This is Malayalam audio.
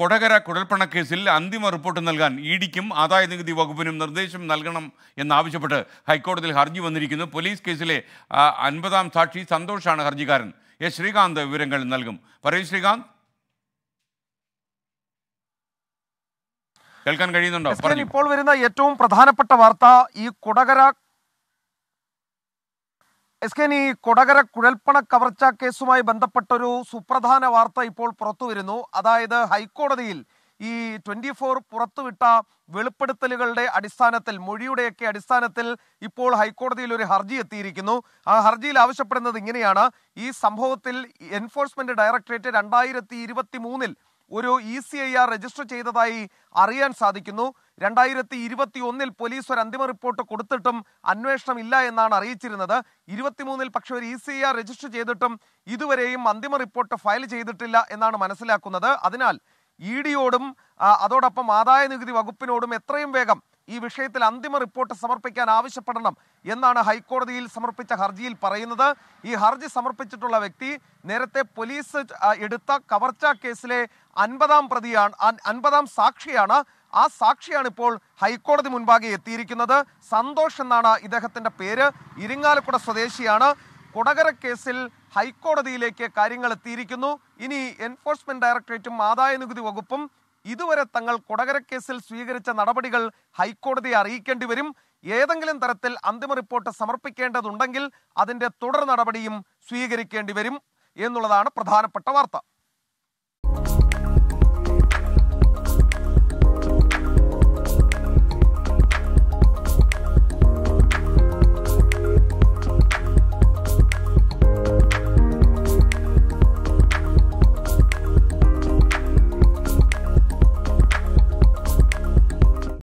കൊടകര കുഴൽപ്പണക്കേസിൽ അന്തിമ റിപ്പോർട്ട് നൽകാൻ ഇ ഡിക്കും ആദായ നികുതി വകുപ്പിനും നിർദ്ദേശം നൽകണം എന്നാവശ്യപ്പെട്ട് ഹൈക്കോടതിയിൽ ഹർജി വന്നിരിക്കുന്നു പോലീസ് കേസിലെ അൻപതാം സാക്ഷി സന്തോഷാണ് ഹർജിക്കാരൻ എസ് ശ്രീകാന്ത് വിവരങ്ങൾ നൽകും പറയൂ ശ്രീകാന്ത് കേൾക്കാൻ കഴിയുന്നുണ്ടോ ഇപ്പോൾ വരുന്ന ഏറ്റവും പ്രധാനപ്പെട്ട വാർത്ത ഈ കൊടകര എസ് കെ ഈ കൊടകര കുഴൽപ്പണ കവർച്ച കേസുമായി ബന്ധപ്പെട്ടൊരു സുപ്രധാന വാർത്ത ഇപ്പോൾ പുറത്തു വരുന്നു അതായത് ഹൈക്കോടതിയിൽ ഈ ട്വന്റി ഫോർ പുറത്തുവിട്ട വെളിപ്പെടുത്തലുകളുടെ അടിസ്ഥാനത്തിൽ മൊഴിയുടെയൊക്കെ അടിസ്ഥാനത്തിൽ ഇപ്പോൾ ഹൈക്കോടതിയിൽ ഒരു ഹർജി എത്തിയിരിക്കുന്നു ആ ഹർജിയിൽ ആവശ്യപ്പെടുന്നത് ഇങ്ങനെയാണ് ഈ സംഭവത്തിൽ എൻഫോഴ്സ്മെന്റ് ഡയറക്ടറേറ്റ് രണ്ടായിരത്തി ഇരുപത്തി മൂന്നിൽ ഒരു E C I R register ചെയ്തതായി അറിയാൻ സാധിക്കുന്നു രണ്ടായിരത്തി ഇരുപത്തി ഒന്നിൽ പോലീസ് ഒരു അന്തിമ റിപ്പോർട്ട് കൊടുത്തിട്ടും അന്വേഷണം ഇല്ല എന്നാണ് അറിയിച്ചിരുന്നത് ഇരുപത്തിമൂന്നിൽ പക്ഷേ ഒരു ഇ സി ആർ രജിസ്റ്റർ ചെയ്തിട്ടും ഇതുവരെയും അന്തിമ റിപ്പോർട്ട് ഫയൽ ചെയ്തിട്ടില്ല എന്നാണ് മനസ്സിലാക്കുന്നത് അതിനാൽ ഇ ഡിയോടും അതോടൊപ്പം ആദായ നികുതി വകുപ്പിനോടും എത്രയും വേഗം ഈ വിഷയത്തിൽ അന്തിമ റിപ്പോർട്ട് സമർപ്പിക്കാൻ ആവശ്യപ്പെടണം എന്നാണ് ഹൈക്കോടതിയിൽ സമർപ്പിച്ച ഹർജിയിൽ പറയുന്നത് ഈ ഹർജി സമർപ്പിച്ചിട്ടുള്ള വ്യക്തി നേരത്തെ പോലീസ് എടുത്ത കവർച്ച കേസിലെ അൻപതാം പ്രതിയാണ് അൻപതാം സാക്ഷിയാണ് ആ സാക്ഷിയാണ് ഇപ്പോൾ ഹൈക്കോടതി മുൻപാകെ എത്തിയിരിക്കുന്നത് സന്തോഷ് എന്നാണ് ഇദ്ദേഹത്തിന്റെ പേര് ഇരിങ്ങാലക്കുട സ്വദേശിയാണ് കൊടകര കേസിൽ ഹൈക്കോടതിയിലേക്ക് കാര്യങ്ങൾ എത്തിയിരിക്കുന്നു ഇനി എൻഫോഴ്സ്മെന്റ് ഡയറക്ടറേറ്റും ആദായ നികുതി വകുപ്പും ഇതുവരെ തങ്ങൾ കൊടകരക്കേസിൽ സ്വീകരിച്ച നടപടികൾ ഹൈക്കോടതിയെ അറിയിക്കേണ്ടി വരും ഏതെങ്കിലും തരത്തിൽ അന്തിമ റിപ്പോർട്ട് സമർപ്പിക്കേണ്ടതുണ്ടെങ്കിൽ അതിന്റെ തുടർ നടപടിയും സ്വീകരിക്കേണ്ടി വരും എന്നുള്ളതാണ് പ്രധാനപ്പെട്ട വാർത്ത